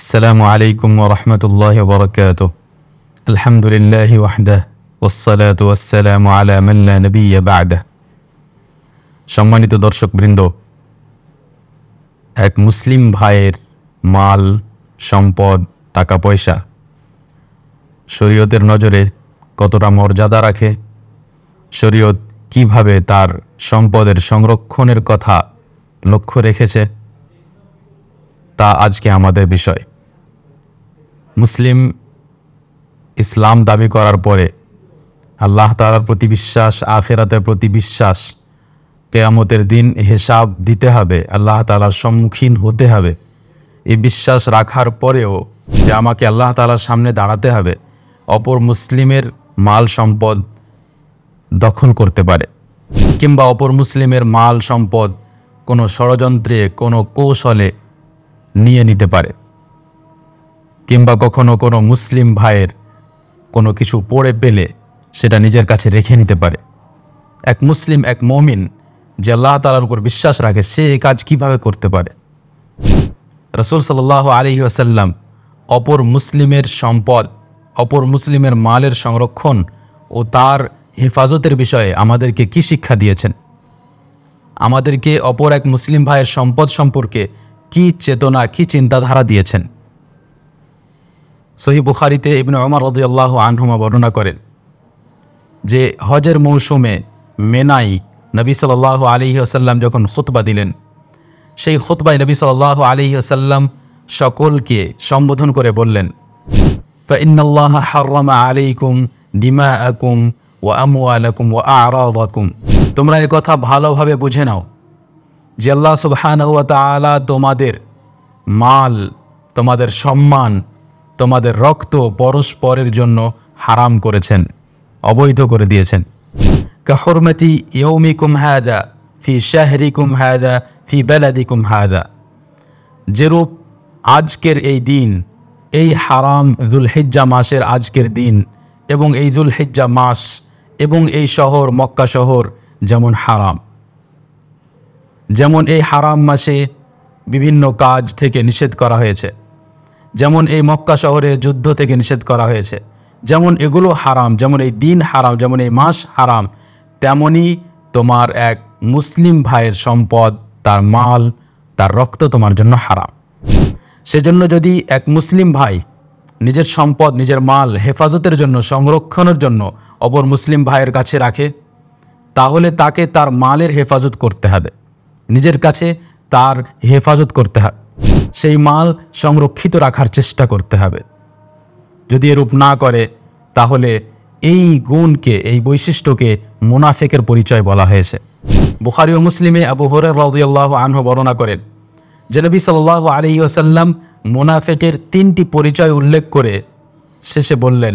আসসালামু আলাইকুম ওরহমতুল্লাহ বরকাত আলহামদুলিল্লাহ ওয়াহদাহ ওসালাত ওয়াসালাম আলা মাল্লা নবী বাদা সম্মানিত দর্শকবৃন্দ এক মুসলিম ভাইয়ের মাল সম্পদ টাকা পয়সা শরীয়তের নজরে কতটা মর্যাদা রাখে শরীয়ত কিভাবে তার সম্পদের সংরক্ষণের কথা লক্ষ্য রেখেছে তা আজকে আমাদের বিষয় মুসলিম ইসলাম দাবি করার পরে আল্লাহ তালার প্রতি বিশ্বাস আখেরাতের প্রতি বিশ্বাস কেয়ামতের দিন হিসাব দিতে হবে আল্লাহ তালার সম্মুখীন হতে হবে এই বিশ্বাস রাখার পরেও যে আমাকে আল্লাহ তালার সামনে দাঁড়াতে হবে অপর মুসলিমের মাল সম্পদ দখল করতে পারে কিংবা অপর মুসলিমের মাল সম্পদ কোনো ষড়যন্ত্রে কোনো কৌশলে নিয়ে নিতে পারে কিংবা কখনো কোনো মুসলিম ভাইয়ের কোনো কিছু পড়ে পেলে সেটা নিজের কাছে রেখে নিতে পারে এক মুসলিম এক মমিন যে আল্লাহ তালার উপর বিশ্বাস রাখে সে এই কাজ কিভাবে করতে পারে রসুল সাল্লাহ আলি আসাল্লাম অপর মুসলিমের সম্পদ অপর মুসলিমের মালের সংরক্ষণ ও তার হেফাজতের বিষয়ে আমাদেরকে কি শিক্ষা দিয়েছেন আমাদেরকে অপর এক মুসলিম ভাইয়ের সম্পদ সম্পর্কে কি চেতনা কি চিন্তাধারা দিয়েছেন সহি বুখারিতে ইবনে অমর রদিয়াল্লাহ আনহুমা বর্ণনা করেন যে হজের মৌসুমে মেনাই নবী সাল্লাহ আলী আসাল্লাম যখন খুতবা দিলেন সেই খুতবাই নবী সাল্লাহ আলী আসাল্লাম সকলকে সম্বোধন করে বললেন ফাইন্নাল্লাহ হারমা আলাইকুম দিমা আকুম ও আমু ও আরাকুম তোমরা কথা ভালোভাবে বুঝে নাও যে আল্লাহ সুবহানহুয়া তোমাদের মাল তোমাদের সম্মান তোমাদের রক্ত পরস্পরের জন্য হারাম করেছেন অবৈধ করে দিয়েছেন কাহরমতি কুম হায়দা ফি কুম হায়দা ফি কুম হায়দা যেরূপ আজকের এই দিন এই হারাম জুলহেজ্জা মাসের আজকের দিন এবং এই জুলহেজ্জা মাস এবং এই শহর মক্কা শহর যেমন হারাম যেমন এই হারাম মাসে বিভিন্ন কাজ থেকে নিষেধ করা হয়েছে যেমন এই মক্কা শহরে যুদ্ধ থেকে নিষেধ করা হয়েছে যেমন এগুলো হারাম যেমন এই দিন হারাম যেমন এই মাস হারাম তেমনি তোমার এক মুসলিম ভাইয়ের সম্পদ তার মাল তার রক্ত তোমার জন্য হারাম সেজন্য যদি এক মুসলিম ভাই নিজের সম্পদ নিজের মাল হেফাজতের জন্য সংরক্ষণের জন্য অপর মুসলিম ভাইয়ের কাছে রাখে তাহলে তাকে তার মালের হেফাজত করতে হবে নিজের কাছে তার হেফাজত করতে হবে সেই মাল সংরক্ষিত রাখার চেষ্টা করতে হবে যদি এরূপ না করে তাহলে এই গুণকে এই বৈশিষ্ট্যকে মুনাফেকের পরিচয় বলা হয়েছে বুখারি ও মুসলিমে আবু হরের রাহ আনহ বর্ণনা করেন যে নবী সাল্লাহ আলি ওসাল্লাম মুনাফেকের তিনটি পরিচয় উল্লেখ করে শেষে বললেন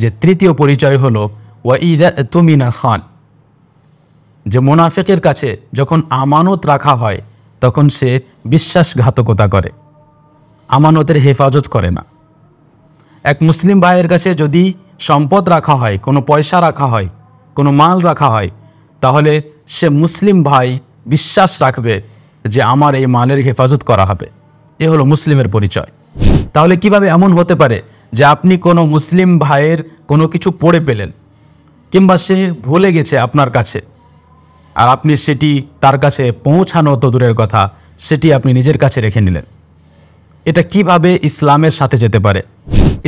যে তৃতীয় পরিচয় হল ওয়াঈদ তুমিনা খান যে মোনাফেকের কাছে যখন আমানত রাখা হয় তখন সে বিশ্বাসঘাতকতা করে আমানতের হেফাজত করে না এক মুসলিম ভাইয়ের কাছে যদি সম্পদ রাখা হয় কোনো পয়সা রাখা হয় কোনো মাল রাখা হয় তাহলে সে মুসলিম ভাই বিশ্বাস রাখবে যে আমার এই মালের হেফাজত করা হবে এ হলো মুসলিমের পরিচয় তাহলে কিভাবে এমন হতে পারে যে আপনি কোনো মুসলিম ভাইয়ের কোনো কিছু পড়ে পেলেন কিংবা সে ভুলে গেছে আপনার কাছে আর আপনি সেটি তার কাছে পৌঁছানো অত দূরের কথা সেটি আপনি নিজের কাছে রেখে নিলেন এটা কিভাবে ইসলামের সাথে যেতে পারে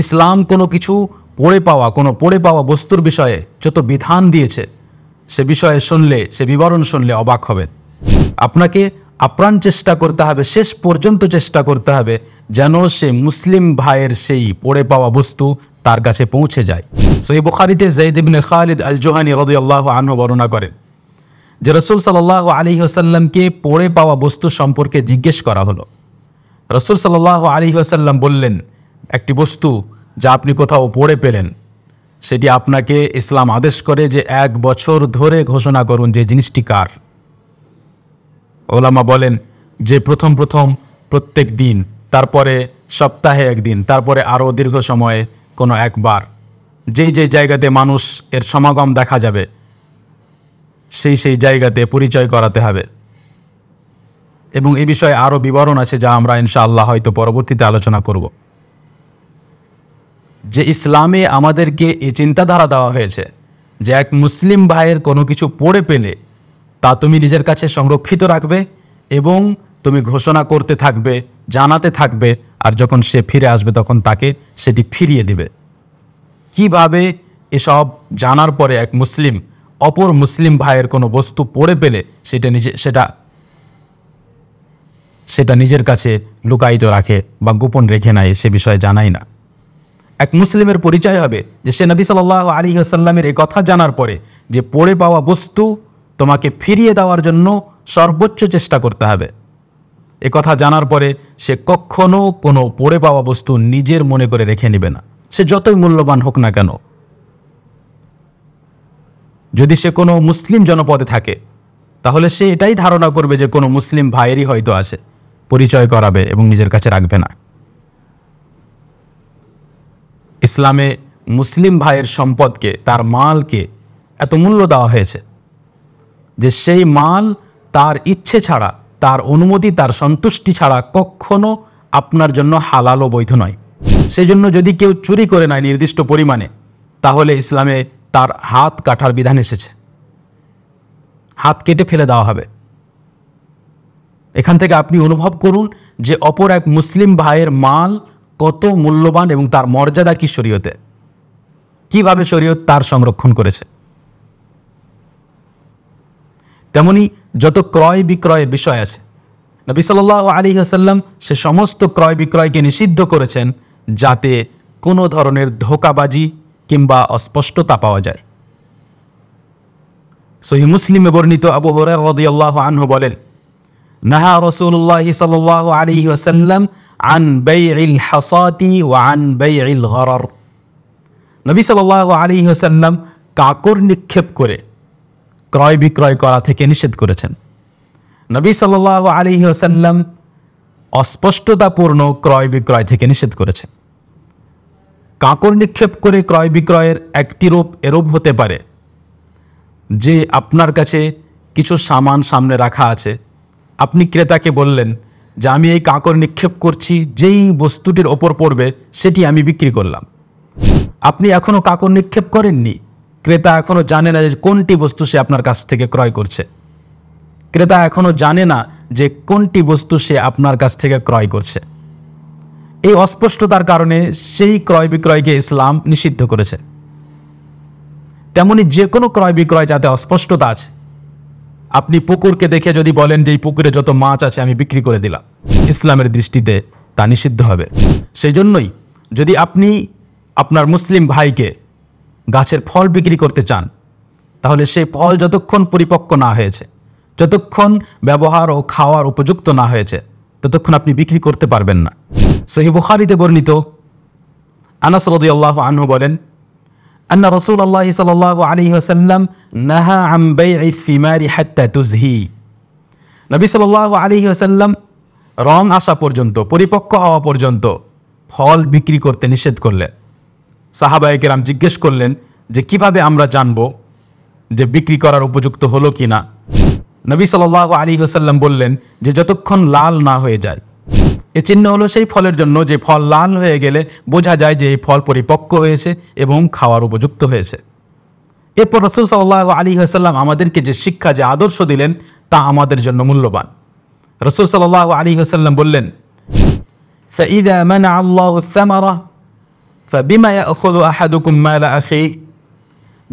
ইসলাম কোনো কিছু পড়ে পাওয়া কোনো পড়ে পাওয়া বস্তুর বিষয়ে যত বিধান দিয়েছে সে বিষয়ে শুনলে সে বিবরণ শুনলে অবাক হবেন আপনাকে আপ্রাণ চেষ্টা করতে হবে শেষ পর্যন্ত চেষ্টা করতে হবে যেন সে মুসলিম ভাইয়ের সেই পড়ে পাওয়া বস্তু তার কাছে পৌঁছে যায় সেই বোখারিতে জৈদ খালিদ আল জোহানি রদি আল্লাহ আনহ বর্ণনা করেন যে রসুল সাল্লাহ আলী আসাল্লামকে পড়ে পাওয়া বস্তু সম্পর্কে জিজ্ঞেস করা হলো রসুল সাল্লাহ আলী আসাল্লাম বললেন একটি বস্তু যা আপনি কোথাও পড়ে পেলেন সেটি আপনাকে ইসলাম আদেশ করে যে এক বছর ধরে ঘোষণা করুন যে জিনিসটি কার ওলামা বলেন যে প্রথম প্রথম প্রত্যেক দিন তারপরে সপ্তাহে একদিন তারপরে আরও দীর্ঘ সময়ে কোনো একবার যেই যে জায়গাতে মানুষ এর সমাগম দেখা যাবে সেই সেই জায়গাতে পরিচয় করাতে হবে এবং এ বিষয়ে আরও বিবরণ আছে যা আমরা ইনশাআল্লাহ হয়তো পরবর্তীতে আলোচনা করব যে ইসলামে আমাদেরকে এ চিন্তাধারা দেওয়া হয়েছে যে এক মুসলিম ভাইয়ের কোনো কিছু পড়ে পেলে তা তুমি নিজের কাছে সংরক্ষিত রাখবে এবং তুমি ঘোষণা করতে থাকবে জানাতে থাকবে আর যখন সে ফিরে আসবে তখন তাকে সেটি ফিরিয়ে দিবে কিভাবে এসব জানার পরে এক মুসলিম অপর মুসলিম ভাইয়ের কোনো বস্তু পড়ে পেলে সেটা নিজে সেটা সেটা নিজের কাছে লুকায়িত রাখে বা গোপন রেখে নেয় সে বিষয়ে জানাই না এক মুসলিমের পরিচয় হবে যে সে নবী সাল্লাহ আলী আসাল্লামের এ কথা জানার পরে যে পড়ে পাওয়া বস্তু তোমাকে ফিরিয়ে দেওয়ার জন্য সর্বোচ্চ চেষ্টা করতে হবে এ কথা জানার পরে সে কখনও কোনো পড়ে পাওয়া বস্তু নিজের মনে করে রেখে নেবে না সে যতই মূল্যবান হোক না কেন যদি সে কোনো মুসলিম জনপদে থাকে তাহলে সে এটাই ধারণা করবে যে কোনো মুসলিম ভাইয়েরই হয়তো আছে পরিচয় করাবে এবং নিজের কাছে রাখবে না ইসলামে মুসলিম ভাইয়ের সম্পদকে তার মালকে এত মূল্য দেওয়া হয়েছে যে সেই মাল তার ইচ্ছে ছাড়া তার অনুমতি তার সন্তুষ্টি ছাড়া কখনো আপনার জন্য হালাল ও বৈধ নয় সেজন্য যদি কেউ চুরি করে নেয় নির্দিষ্ট পরিমাণে তাহলে ইসলামে তার হাত কাটার বিধান এসেছে হাত কেটে ফেলে দেওয়া হবে এখান থেকে আপনি অনুভব করুন যে অপর এক মুসলিম ভাইয়ের মাল কত মূল্যবান এবং তার মর্যাদা কি শরীয়তে কিভাবে শরীয়ত তার সংরক্ষণ করেছে তেমনি যত ক্রয় বিক্রয়ের বিষয় আছে নবী সাল্লাহ আলী আসাল্লাম সে সমস্ত ক্রয় বিক্রয়কে নিষিদ্ধ করেছেন যাতে কোনো ধরনের ধোকাবাজি কিংবা অস্পষ্টতা পাওয়া যায় সহি মুসলিমে বর্ণিত আবু হরিয়াল্লাহ আনহু বলেন নাহা রসুল্লাহ সাল আলী ওসাল্লাম আন ইল হাসাতি ও আন ইল হরর নবী সাল্লাহ আলী ওসাল্লাম কাকর নিক্ষেপ করে ক্রয় বিক্রয় করা থেকে নিষেধ করেছেন নবী সাল্লাহ আলী ওসাল্লাম অস্পষ্টতাপূর্ণ ক্রয় বিক্রয় থেকে নিষেধ করেছেন কাঁকর নিক্ষেপ করে ক্রয় বিক্রয়ের একটি রূপ এরূপ হতে পারে যে আপনার কাছে কিছু সামান সামনে রাখা আছে আপনি ক্রেতাকে বললেন যে আমি এই কাঁকর নিক্ষেপ করছি যেই বস্তুটির ওপর পড়বে সেটি আমি বিক্রি করলাম আপনি এখনও কাঁকর নিক্ষেপ করেননি ক্রেতা এখনও জানে না যে কোনটি বস্তু সে আপনার কাছ থেকে ক্রয় করছে ক্রেতা এখনও জানে না যে কোনটি বস্তু সে আপনার কাছ থেকে ক্রয় করছে এই অস্পষ্টতার কারণে সেই ক্রয় বিক্রয়কে ইসলাম নিষিদ্ধ করেছে তেমনি যে কোনো ক্রয় বিক্রয় যাতে অস্পষ্টতা আছে আপনি পুকুরকে দেখে যদি বলেন যে এই পুকুরে যত মাছ আছে আমি বিক্রি করে দিলাম ইসলামের দৃষ্টিতে তা নিষিদ্ধ হবে সেই জন্যই যদি আপনি আপনার মুসলিম ভাইকে গাছের ফল বিক্রি করতে চান তাহলে সেই ফল যতক্ষণ পরিপক্ক না হয়েছে যতক্ষণ ব্যবহার ও খাওয়ার উপযুক্ত না হয়েছে ততক্ষণ আপনি বিক্রি করতে পারবেন না সহি বুখারিতে বর্ণিত আনাস রদি আল্লাহ আনহু বলেন আন্না রসুল আল্লাহ সাল আলী আসাল্লাম নাহা আম্বাই ফিমারি হাত্তা তুজহি নবী সাল আলী আসাল্লাম রং আসা পর্যন্ত পরিপক্ক হওয়া পর্যন্ত ফল বিক্রি করতে নিষেধ করলেন সাহাবায়কেরাম জিজ্ঞেস করলেন যে কিভাবে আমরা জানব যে বিক্রি করার উপযুক্ত হলো কি না নবী সাল আলী হোসাল্লাম বললেন যে যতক্ষণ লাল না হয়ে যায় এ চিহ্ন হলো সেই ফলের জন্য যে ফল লাল হয়ে গেলে বোঝা যায় যে এই ফল পরিপক্ক হয়েছে এবং খাওয়ার উপযুক্ত হয়েছে এরপর রসুল সাল্লাহ আলী আসাল্লাম আমাদেরকে যে শিক্ষা যে আদর্শ দিলেন তা আমাদের জন্য মূল্যবান রসুল সাল্লাহ আলী আসাল্লাম বললেন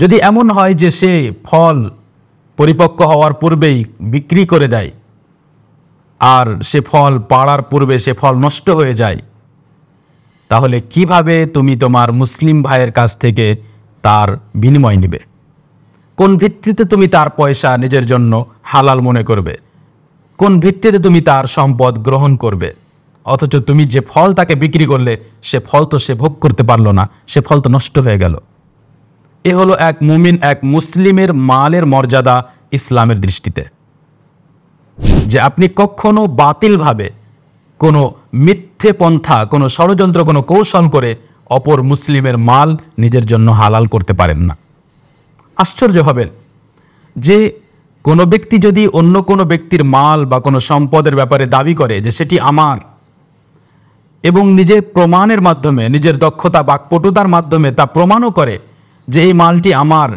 যদি এমন হয় যে সে ফল পরিপক্ক হওয়ার পূর্বেই বিক্রি করে দেয় আর সে ফল পাড়ার পূর্বে সে ফল নষ্ট হয়ে যায় তাহলে কিভাবে তুমি তোমার মুসলিম ভাইয়ের কাছ থেকে তার বিনিময় নেবে কোন ভিত্তিতে তুমি তার পয়সা নিজের জন্য হালাল মনে করবে কোন ভিত্তিতে তুমি তার সম্পদ গ্রহণ করবে অথচ তুমি যে ফল তাকে বিক্রি করলে সে ফল তো সে ভোগ করতে পারলো না সে ফল তো নষ্ট হয়ে গেল এ হলো এক মুমিন এক মুসলিমের মালের মর্যাদা ইসলামের দৃষ্টিতে যে আপনি কখনো বাতিলভাবে কোনো মিথ্যে পন্থা কোনো ষড়যন্ত্র কোনো কৌশল করে অপর মুসলিমের মাল নিজের জন্য হালাল করতে পারেন না আশ্চর্য হবেন যে কোনো ব্যক্তি যদি অন্য কোনো ব্যক্তির মাল বা কোনো সম্পদের ব্যাপারে দাবি করে যে সেটি আমার এবং নিজের প্রমাণের মাধ্যমে নিজের দক্ষতা বাকপটুতার মাধ্যমে তা প্রমাণও করে যে এই মালটি আমার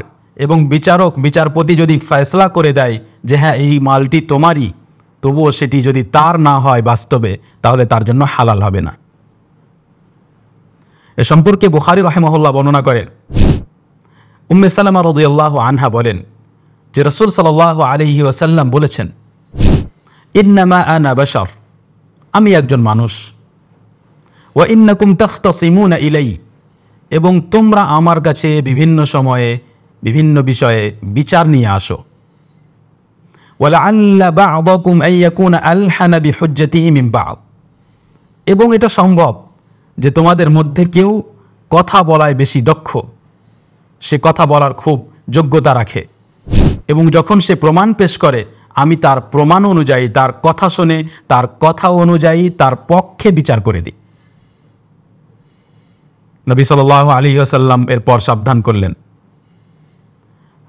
এবং বিচারক বিচারপতি যদি ফয়সলা করে দেয় যে হ্যাঁ এই মালটি তোমারই তবুও সেটি যদি তার না হয় বাস্তবে তাহলে তার জন্য হালাল হবে না এ সম্পর্কে বুহারি রহেমহল্লা বর্ণনা করেন উম্মে সালামা রদুল্লাহ আনহা বলেন যে রসুল সাল্লাহ আলহি ওসাল্লাম বলেছেন ইন্নামা আনা বসর আমি একজন মানুষ ও ইন্নাকুম তখত সিমুনা ইলাই এবং তোমরা আমার কাছে বিভিন্ন সময়ে বিভিন্ন বিষয়ে বিচার নিয়ে আসো এবং এটা সম্ভব যে তোমাদের মধ্যে কেউ কথা বলায় বেশি দক্ষ সে কথা বলার খুব যোগ্যতা রাখে এবং যখন সে প্রমাণ পেশ করে আমি তার প্রমাণ অনুযায়ী তার কথা শুনে তার কথা অনুযায়ী তার পক্ষে বিচার করে দিই নবী সাল আলী আসাল্লাম এরপর সাবধান করলেন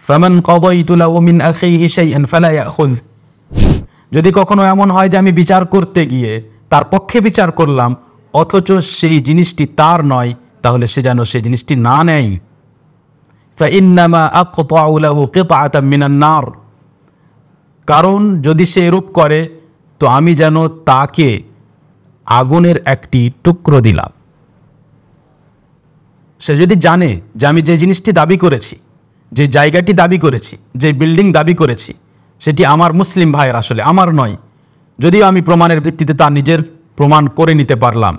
ফামান কদইতুলা ওমিন আখিহি শাইআন ফালা ইয়াখুজ যদি কখনো এমন হয় যে আমি বিচার করতে গিয়ে তার পক্ষে বিচার করলাম অথচ সেই জিনিসটি তার নয় তাহলে সে যেন সেই জিনিসটি না নেয় ফাইন্নামা আকতাউলাহু কিতাআতাম মিনান নার কারণ যদি সে এরূপ করে তো আমি যেন তাকে আগুনের একটি টুকরো দিলাম সে যদি জানে যে আমি যে জিনিসটি দাবি করেছি যে জায়গাটি দাবি করেছি যে বিল্ডিং দাবি করেছি সেটি আমার মুসলিম ভাইয়ের আসলে আমার নয় যদিও আমি প্রমাণের ভিত্তিতে তার নিজের প্রমাণ করে নিতে পারলাম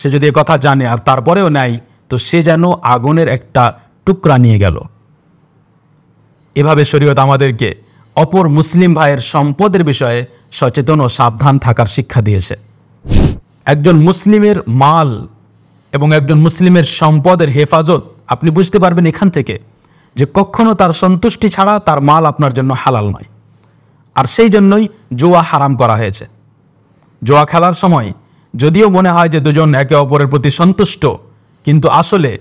সে যদি কথা জানে আর তারপরেও নেয় তো সে যেন আগুনের একটা টুকরা নিয়ে গেল এভাবে শরীয়ত আমাদেরকে অপর মুসলিম ভাইয়ের সম্পদের বিষয়ে সচেতন ও সাবধান থাকার শিক্ষা দিয়েছে একজন মুসলিমের মাল এবং একজন মুসলিমের সম্পদের হেফাজত আপনি বুঝতে পারবেন এখান থেকে যে কখনো তার সন্তুষ্টি ছাড়া তার মাল আপনার জন্য হালাল নয় আর সেই জন্যই জুয়া হারাম করা হয়েছে জুয়া খেলার সময় যদিও মনে হয় যে দুজন একে অপরের প্রতি সন্তুষ্ট কিন্তু আসলে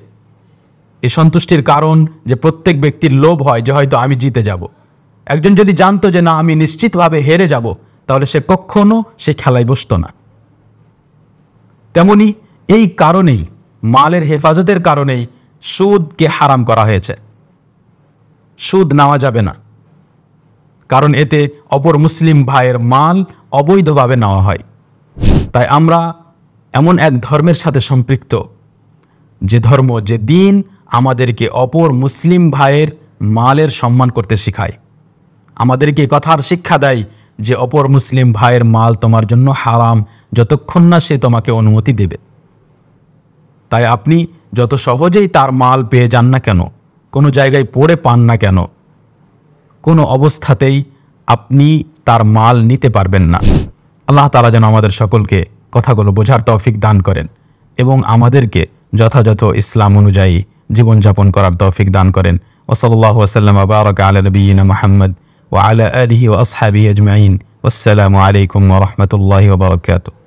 এই সন্তুষ্টির কারণ যে প্রত্যেক ব্যক্তির লোভ হয় যে হয়তো আমি জিতে যাব একজন যদি জানতো যে না আমি নিশ্চিতভাবে হেরে যাব তাহলে সে কখনো সে খেলায় বসতো না তেমনি এই কারণেই মালের হেফাজতের কারণেই সুদকে হারাম করা হয়েছে সুদ নেওয়া যাবে না কারণ এতে অপর মুসলিম ভাইয়ের মাল অবৈধভাবে নেওয়া হয় তাই আমরা এমন এক ধর্মের সাথে সম্পৃক্ত যে ধর্ম যে দিন আমাদেরকে অপর মুসলিম ভাইয়ের মালের সম্মান করতে শেখায় আমাদেরকে কথার শিক্ষা দেয় যে অপর মুসলিম ভাইয়ের মাল তোমার জন্য হারাম যতক্ষণ না সে তোমাকে অনুমতি দেবে তাই আপনি যত সহজেই তার মাল পেয়ে যান না কেন কোনো জায়গায় পড়ে পান না কেন কোনো অবস্থাতেই আপনি তার মাল নিতে পারবেন না আল্লাহ তালা যেন আমাদের সকলকে কথাগুলো বোঝার তৌফিক দান করেন এবং আমাদেরকে যথাযথ ইসলাম অনুযায়ী জীবনযাপন করার তৌফিক দান করেন ওসলাল্লাহ ওসাল্লাম আবারক আল নবীন মোহাম্মদ ও আল আলহি ও আসহাবি আজমাইন আসসালামু আলাইকুম রহমতুল্লাহ ওবরকাতু